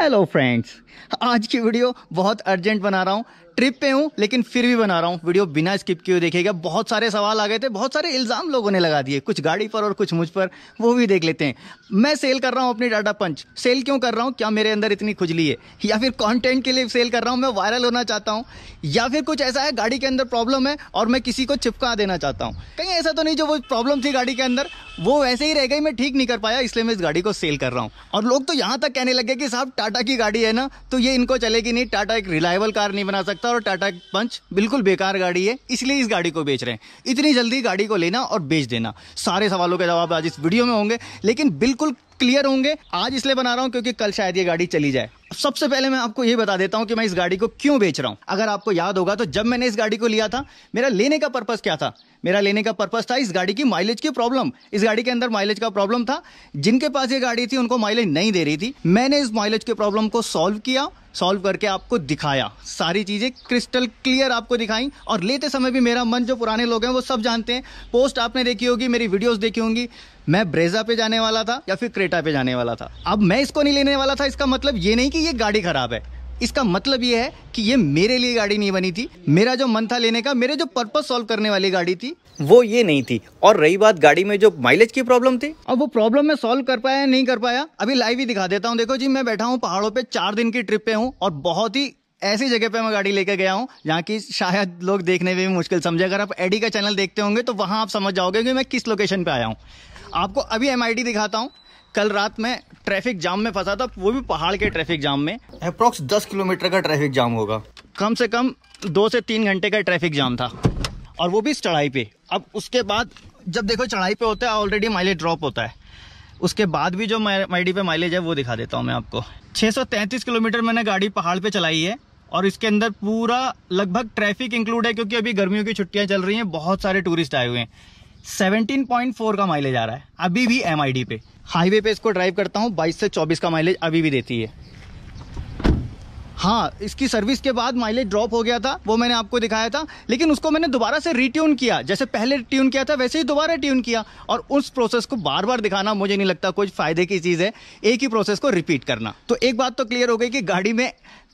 hello friends आज की video बहुत अर्जेंट बना रहा हूँ ट्रिप पे हूँ लेकिन फिर भी बना रहा हूँ वीडियो बिना स्किप किए देखेगा बहुत सारे सवाल आ गए थे बहुत सारे इल्ज़ाम लोगों ने लगा दिए कुछ गाड़ी पर और कुछ मुझ पर वो भी देख लेते हैं मैं सेल कर रहा हूँ अपनी डाटा पंच सेल क्यों कर रहा हूँ क्या मेरे अंदर इतनी खुजली है या फिर कॉन्टेंट के लिए सेल कर रहा हूँ मैं वायरल होना चाहता हूँ या फिर कुछ ऐसा है गाड़ी के अंदर प्रॉब्लम है और मैं किसी को चिपका देना चाहता हूँ कहीं ऐसा तो नहीं जो वो प्रॉब्लम थी गाड़ी के अंदर वो वैसे ही रह गई मैं ठीक नहीं कर पाया इसलिए मैं इस गाड़ी को सेल कर रहा हूँ और लोग तो यहाँ तक कहने लगे कि साहब टाटा की गाड़ी है ना तो ये इनको चलेगी नहीं टाटा एक रिलायबल कार नहीं बना सकता और टाटा पंच बिल्कुल बेकार गाड़ी है इसलिए इस गाड़ी को बेच रहे हैं इतनी जल्दी गाड़ी को लेना और बेच देना सारे सवालों के जवाब आज इस वीडियो में होंगे लेकिन बिल्कुल क्लियर होंगे आज इसलिए बना रहा हूँ क्योंकि कल शायद ये गाड़ी चली जाए सबसे पहले मैं आपको ये बता देता हूँ कि मैं इस गाड़ी को क्यों बेच रहा हूँ अगर आपको याद होगा तो जब मैंने इस गाड़ी को लिया था मेरा लेने का पर्पज क्या था मेरा लेने का पर्पज था इस गाड़ी की माइलेज की प्रॉब्लम इस गाड़ी के अंदर माइलेज का प्रॉब्लम था जिनके पास ये गाड़ी थी उनको माइलेज नहीं दे रही थी मैंने इस माइलेज के प्रॉब्लम को सॉल्व किया सॉल्व करके आपको दिखाया सारी चीज़ें क्रिस्टल क्लियर आपको दिखाई और लेते समय भी मेरा मन जो पुराने लोग हैं वो सब जानते हैं पोस्ट आपने देखी होगी मेरी वीडियोस देखी होंगी मैं ब्रेजा पे जाने वाला था या फिर क्रेटा पे जाने वाला था अब मैं इसको नहीं लेने वाला था इसका मतलब ये नहीं कि ये गाड़ी खराब है इसका मतलब ये है कि ये मेरे लिए गाड़ी नहीं बनी थी मेरा जो मन था लेने का मेरे जो पर्पज सॉल्व करने वाली गाड़ी थी वो ये नहीं थी और रही बात गाड़ी में जो माइलेज की प्रॉब्लम थी अब वो प्रॉब्लम मैं सॉल्व कर पाया नहीं कर पाया अभी लाइव ही दिखा देता हूँ देखो जी मैं बैठा हूँ पहाड़ों पे चार दिन की ट्रिप पे हूँ और बहुत ही ऐसी जगह पे मैं गाड़ी लेके गया हूँ जहाँ की शायद लोग देखने में भी मुश्किल समझे अगर आप एडी का चैनल देखते होंगे तो वहाँ आप समझ जाओगे कि मैं किस लोकेशन पे आया हूँ आपको अभी एम दिखाता हूँ कल रात में ट्रैफिक जाम में फंसा था वो भी पहाड़ के ट्रैफिक जाम में अप्रोक्स दस किलोमीटर का ट्रैफिक जाम होगा कम से कम दो से तीन घंटे का ट्रैफिक जाम था और वो भी इस चढ़ाई पे अब उसके बाद जब देखो चढ़ाई पे होता है ऑलरेडी माइलेज ड्रॉप होता है उसके बाद भी जो माइडी पे माइलेज है वो दिखा देता हूँ मैं आपको 633 किलोमीटर मैंने गाड़ी पहाड़ पे चलाई है और इसके अंदर पूरा लगभग ट्रैफिक इंक्लूड है क्योंकि अभी गर्मियों की छुट्टियाँ चल रही हैं बहुत सारे टूरिस्ट आए हुए हैं 17.4 का माइलेज आ रहा है अभी भी एम पे हाईवे पे इसको ड्राइव करता हूँ 22 से 24 का माइलेज अभी भी देती है हाँ इसकी सर्विस के बाद माइलेज ड्रॉप हो गया था वो मैंने आपको दिखाया था लेकिन उसको मैंने दोबारा से रिट्यून किया जैसे पहले ट्यून किया था वैसे ही दोबारा ट्यून किया और उस प्रोसेस को बार बार दिखाना मुझे नहीं लगता कोई फायदे की चीज़ है एक ही प्रोसेस को रिपीट करना तो एक बात तो क्लियर हो गई कि गाड़ी में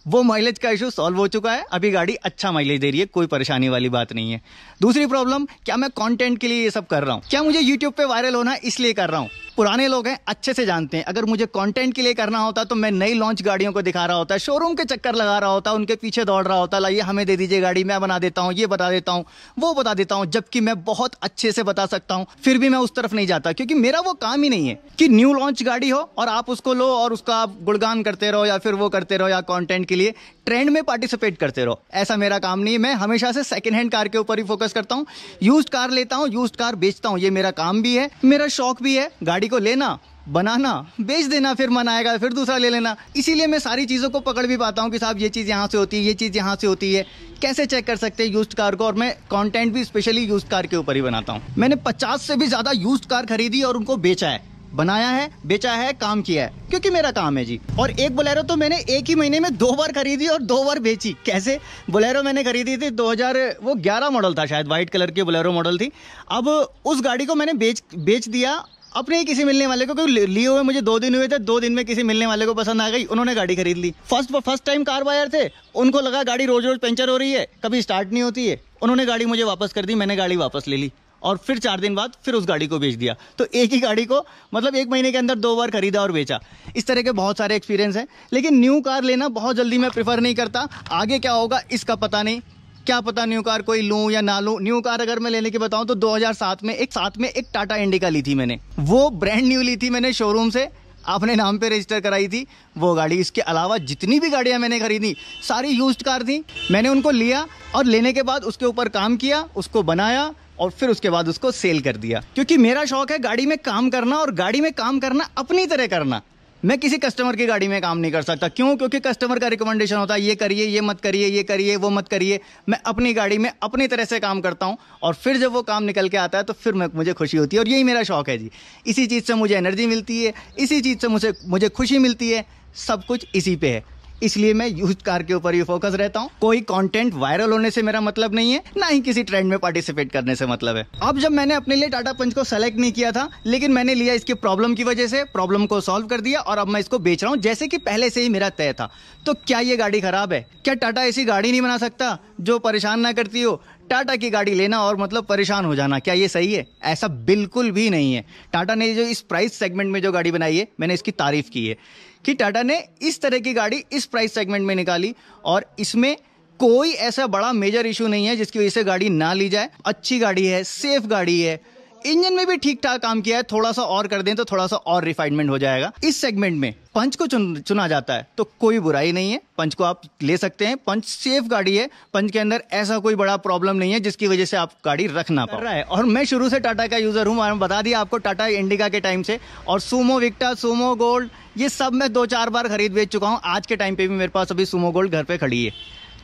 वो माइलेज का इशू सॉल्व हो चुका है अभी गाड़ी अच्छा माइलेज दे रही है कोई परेशानी वाली बात नहीं है दूसरी प्रॉब्लम क्या मैं कंटेंट के लिए ये सब कर रहा हूँ क्या मुझे यूट्यूब पे वायरल होना इसलिए कर रहा हूँ पुराने लोग हैं अच्छे से जानते हैं अगर मुझे कंटेंट के लिए करना होता तो मैं नई लॉन्च गाड़ियों को दिखा रहा होता शोरूम के चक्कर लगा रहा होता उनके पीछे दौड़ रहा होता लाइए हमें दे दीजिए गाड़ी मैं बना देता हूँ ये बता देता हूँ वो बता देता हूँ जबकि मैं बहुत अच्छे से बता सकता हूँ फिर भी मैं उस तरफ नहीं जाता क्योंकि मेरा वो काम ही नहीं है कि न्यू लॉन्च गाड़ी हो और आप उसको लो और उसका आप गुणगान करते रहो या फिर वो करते रहो या कॉन्टेंट के लिए ट्रेंड में पार्टिसिपेट करते रहो ऐसा मेरा काम नहीं है मैं हमेशा से सेकेंड हैंड कार के ऊपर ही फोकस करता हूँ यूज कार लेता हूँ यूज कार बेचता हूँ ये मेरा काम भी है मेरा शौक भी है गाड़ी गाड़ी को लेना बनाना बेच देना फिर मन आएगा फिर दूसरा ले लेना इसीलिए मैं सारी चीज़ों को पकड़ भी पाता हूँ कि साहब ये चीज़ यहाँ से होती है ये चीज़ यहाँ से होती है कैसे चेक कर सकते हैं यूज्ड कार को और मैं कंटेंट भी स्पेशली यूज्ड कार के ऊपर ही बनाता हूँ मैंने पचास से भी ज़्यादा यूज्ड कार खरीदी और उनको बेचा है बनाया है बेचा है काम किया है क्योंकि मेरा काम है जी और एक बोलेरो तो मैंने एक ही महीने में दो बार खरीदी और दो बार बेची कैसे बोलेरो मैंने खरीदी थी 2000 वो 11 मॉडल था शायद व्हाइट कलर की बोलेरो मॉडल थी अब उस गाड़ी को मैंने बेच बेच दिया अपने ही किसी मिलने वाले को क्योंकि लिए हुए मुझे दो दिन हुए थे दो दिन में किसी मिलने वाले को पसंद आ गई उन्होंने गाड़ी खरीद ली first first time car buyer थे उनको लगा गाड़ी रोज रोज पंचर हो रही है कभी स्टार्ट नहीं होती है उन्होंने गाड़ी मुझे वापस कर दी मैंने गाड़ी वापस ले ली और फिर चार दिन बाद फिर उस गाड़ी को बेच दिया तो एक ही गाड़ी को मतलब एक महीने के अंदर दो बार खरीदा और बेचा इस तरह के बहुत सारे एक्सपीरियंस हैं लेकिन न्यू कार लेना बहुत जल्दी मैं प्रेफर नहीं करता आगे क्या होगा इसका पता नहीं क्या पता न्यू कार कोई लूँ या ना लूँ न्यू कार अगर मैं लेने की बताऊँ तो 2007 में एक साथ में एक टाटा इंडिका ली थी मैंने वो ब्रांड न्यू ली थी मैंने शोरूम से अपने नाम पे रजिस्टर कराई थी वो गाड़ी इसके अलावा जितनी भी गाड़ियाँ मैंने खरीदी सारी यूज कार थी मैंने उनको लिया और लेने के बाद उसके ऊपर काम किया उसको बनाया और फिर उसके बाद उसको सेल कर दिया क्योंकि मेरा शौक है गाड़ी में काम करना और गाड़ी में काम करना अपनी तरह करना मैं किसी कस्टमर की गाड़ी में काम नहीं कर सकता क्यों क्योंकि कस्टमर का रिकमेंडेशन होता है ये करिए ये मत करिए ये करिए वो मत करिए मैं अपनी गाड़ी में अपनी तरह से काम करता हूँ और फिर जब वो काम निकल के आता है तो फिर मुझे खुशी होती है और यही मेरा शौक है जी इसी चीज़ से मुझे एनर्जी मिलती है इसी चीज़ से मुझे मुझे खुशी मिलती है सब कुछ इसी पे है इसलिए मैं यूज कार के ऊपर ही फोकस रहता हूँ कोई कंटेंट वायरल होने से मेरा मतलब नहीं है ना ही किसी ट्रेंड में पार्टिसिपेट करने से मतलब है अब जब मैंने अपने लिए टाटा पंच को सेलेक्ट नहीं किया था लेकिन मैंने लिया इसकी प्रॉब्लम की वजह से प्रॉब्लम को सॉल्व कर दिया और अब मैं इसको बेच रहा हूँ जैसे कि पहले से ही मेरा तय था तो क्या ये गाड़ी खराब है क्या टाटा ऐसी गाड़ी नहीं बना सकता जो परेशान ना करती हो टाटा की गाड़ी लेना और मतलब परेशान हो जाना क्या ये सही है ऐसा बिल्कुल भी नहीं है टाटा ने जो इस प्राइस सेगमेंट में जो गाड़ी बनाई है मैंने इसकी तारीफ की है कि टाटा ने इस तरह की गाड़ी इस प्राइस सेगमेंट में निकाली और इसमें कोई ऐसा बड़ा मेजर इशू नहीं है जिसकी वजह से गाड़ी ना ली जाए अच्छी गाड़ी है सेफ गाड़ी है इंजन में भी ठीक ठाक काम किया है थोड़ा सा और कर दें तो थोड़ा सा और रिफाइनमेंट हो जाएगा इस सेगमेंट में पंच को चुन चुना जाता है तो कोई बुराई नहीं है पंच को आप ले सकते हैं पंच सेफ गाड़ी है पंच के अंदर ऐसा कोई बड़ा प्रॉब्लम नहीं है जिसकी वजह से आप गाड़ी रख ना पा रहा है और मैं शुरू से टाटा का यूजर हूँ मैंने बता दिया आपको टाटा इंडिका के टाइम से और सुमो विक्टा सुमो गोल्ड ये सब मैं दो चार बार खरीद बेच चुका हूँ आज के टाइम पे भी मेरे पास अभी सुमो गोल्ड घर पे खड़ी है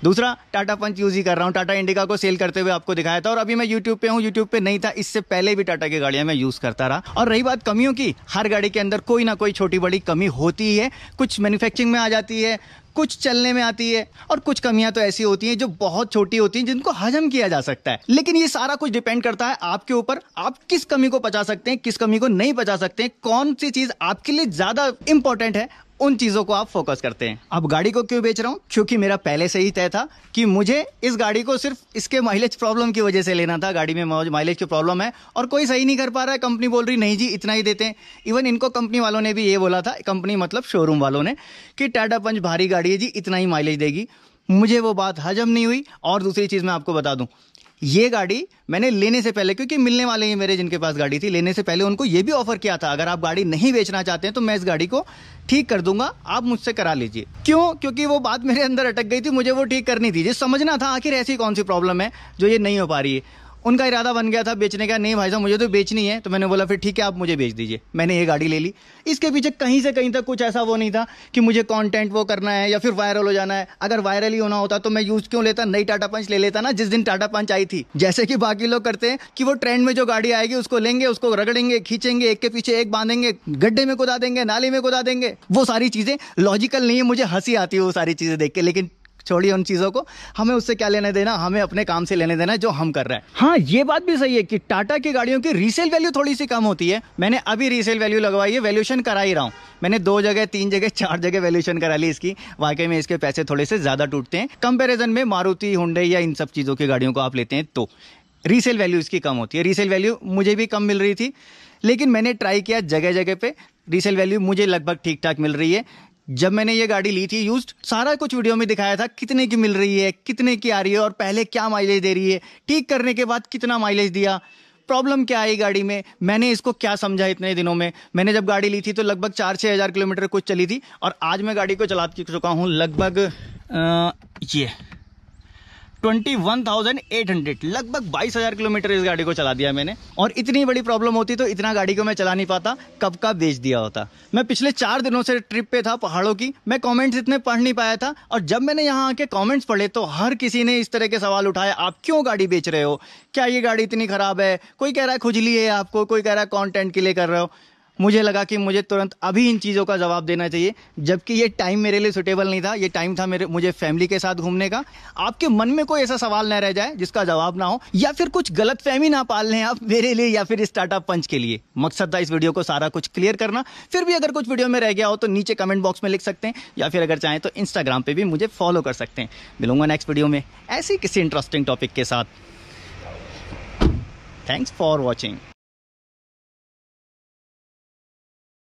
दूसरा टाटा पंच यूज़ ही कर रहा हूँ टाटा इंडिका को सेल करते हुए आपको दिखाया था और अभी मैं यूट्यूब पे हूँ यूट्यूब पे नहीं था इससे पहले भी टाटा की गाड़ियाँ मैं यूज़ करता रहा और रही बात कमियों की हर गाड़ी के अंदर कोई ना कोई छोटी बड़ी कमी होती है कुछ मैन्युफैक्चरिंग में आ जाती है कुछ चलने में आती है और कुछ कमियां तो ऐसी होती हैं जो बहुत छोटी होती हैं जिनको हजम किया जा सकता है लेकिन ये सारा कुछ डिपेंड करता है आपके ऊपर आप किस कमी को बचा सकते हैं किस कमी को नहीं बचा सकते हैं कौन सी चीज आपके लिए ज्यादा इंपॉर्टेंट है उन चीज़ों को आप फोकस करते हैं अब गाड़ी को क्यों बेच रहा हूँ क्योंकि मेरा पहले से ही तय था कि मुझे इस गाड़ी को सिर्फ इसके माइलेज प्रॉब्लम की वजह से लेना था गाड़ी में माइलेज की प्रॉब्लम है और कोई सही नहीं कर पा रहा है कंपनी बोल रही नहीं जी इतना ही देते हैं इवन इनको कंपनी वालों ने भी ये बोला था कंपनी मतलब शोरूम वालों ने कि टाटा पंच भारी गाड़ी है जी इतना ही माइलेज देगी मुझे वो बात हजम नहीं हुई और दूसरी चीज़ मैं आपको बता दूं ये गाड़ी मैंने लेने से पहले क्योंकि मिलने वाले ही मेरे जिनके पास गाड़ी थी लेने से पहले उनको ये भी ऑफर किया था अगर आप गाड़ी नहीं बेचना चाहते हैं तो मैं इस गाड़ी को ठीक कर दूंगा आप मुझसे करा लीजिए क्यों क्योंकि वो बात मेरे अंदर अटक गई थी मुझे वो ठीक करनी थी जिस समझना था आखिर ऐसी कौन सी प्रॉब्लम है जो ये नहीं हो पा रही है उनका इरादा बन गया था बेचने का नहीं भाई साहब मुझे तो बेचनी है तो मैंने बोला फिर ठीक है आप मुझे बेच दीजिए मैंने ये गाड़ी ले ली इसके पीछे कहीं से कहीं तक कुछ ऐसा वो नहीं था कि मुझे कॉन्टेंट वो करना है या फिर वायरल हो जाना है अगर वायरल ही होना होता तो मैं यूज़ क्यों लेता नई टाटा पंच ले लेता ना जिस दिन टाटा पंच आई थी जैसे कि बाकी लोग करते हैं कि वो ट्रेंड में जो गाड़ी आएगी उसको लेंगे उसको रगड़ेंगे खींचेंगे एक के पीछे एक बांधेंगे गड्ढे में कुदा देंगे नाली में कुदा देंगे वो सारी चीज़ें लॉजिकल नहीं है मुझे हंसी आती है वो सारी चीज़ें देख के लेकिन छोड़िए उन चीज़ों को हमें उससे क्या लेने देना हमें अपने काम से लेने देना जो हम कर रहे हैं हाँ ये बात भी सही है कि टाटा की गाड़ियों की रीसेल वैल्यू थोड़ी सी कम होती है मैंने अभी रीसेल वैल्यू लगवाई है वैल्यूशन करा ही रहा हूँ मैंने दो जगह तीन जगह चार जगह वैल्यूशन करा ली इसकी वाकई में इसके पैसे थोड़े से ज़्यादा टूटते हैं कंपेरिजन में मारुति हुडे या इन सब चीज़ों की गाड़ियों को आप लेते हैं तो रीसेल वैल्यू इसकी कम होती है रीसेल वैल्यू मुझे भी कम मिल रही थी लेकिन मैंने ट्राई किया जगह जगह पे रीसेल वैल्यू मुझे लगभग ठीक ठाक मिल रही है जब मैंने ये गाड़ी ली थी यूज्ड सारा कुछ वीडियो में दिखाया था कितने की मिल रही है कितने की आ रही है और पहले क्या माइलेज दे रही है ठीक करने के बाद कितना माइलेज दिया प्रॉब्लम क्या आई गाड़ी में मैंने इसको क्या समझा इतने दिनों में मैंने जब गाड़ी ली थी तो लगभग चार छः हज़ार किलोमीटर कुछ चली थी और आज मैं गाड़ी को चला चुका हूँ लगभग ये twenty one thousand eight hundred लगभग बाईस हजार किलोमीटर इस गाड़ी को चला दिया मैंने और इतनी बड़ी प्रॉब्लम होती तो इतना गाड़ी को मैं चला नहीं पाता कब का बेच दिया होता मैं पिछले चार दिनों से ट्रिप पे था पहाड़ों की मैं कमेंट्स इतने पढ़ नहीं पाया था और जब मैंने यहाँ आके कमेंट्स पढ़े तो हर किसी ने इस तरह के सवाल उठाए आप क्यों गाड़ी बेच रहे हो क्या ये गाड़ी इतनी खराब है कोई कह रहा है खुजली है आपको कोई कह रहा है कॉन्टेंट के लिए कर रहे हो मुझे लगा कि मुझे तुरंत अभी इन चीज़ों का जवाब देना चाहिए जबकि ये टाइम मेरे लिए सुटेबल नहीं था ये टाइम था मेरे मुझे फैमिली के साथ घूमने का आपके मन में कोई ऐसा सवाल ना रह जाए जिसका जवाब ना हो या फिर कुछ गलत फहमी ना पाल लें आप मेरे लिए या फिर स्टार्टअप पंच के लिए मकसद था इस वीडियो को सारा कुछ क्लियर करना फिर भी अगर कुछ वीडियो में रह गया हो तो नीचे कमेंट बॉक्स में लिख सकते हैं या फिर अगर चाहें तो इंस्टाग्राम पर भी मुझे फॉलो कर सकते हैं मिलूंगा नेक्स्ट वीडियो में ऐसे किसी इंटरेस्टिंग टॉपिक के साथ थैंक्स फॉर वॉचिंग